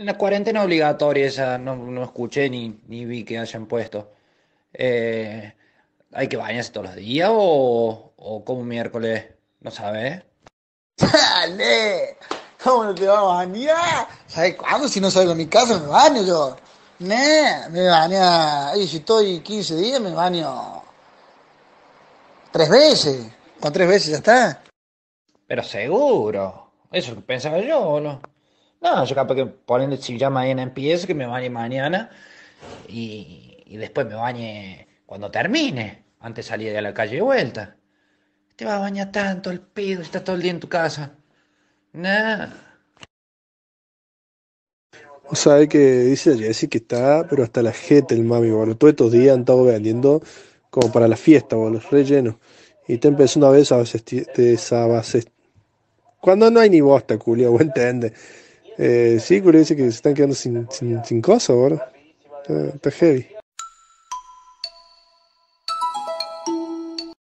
En la cuarentena obligatoria esa no, escuché ni, ni vi que hayan puesto. Eh, ¿Hay que bañarse todos los días o, o como miércoles? ¿No sabes? sale ¿eh? ¿Cómo no te vas a bañar? ¿Sabes cuándo? Si no salgo a mi casa me baño yo. ¡Ne! Me baño... Y si estoy 15 días me baño. Tres veces. Con tres veces ya está. Pero seguro. Eso es lo que pensaba yo, ¿o no? No, yo capaz que ponen, si ya mañana empiezo, que me bañe mañana y, después me bañe cuando termine, antes salir de la calle de vuelta. Te va a bañar tanto el pedo, está todo el día en tu casa. Vos ¿Sabe que dice Jessy que está, pero hasta la gente el mami, boludo? Todos estos días han estado vendiendo como para la fiesta, boludo, rellenos Y te empezó una vez a desabastecer, Cuando no hay ni bosta, Julio, vos entiende? Eh, sí, curioso que se están quedando sin, sin, sin ahora. Está, está heavy.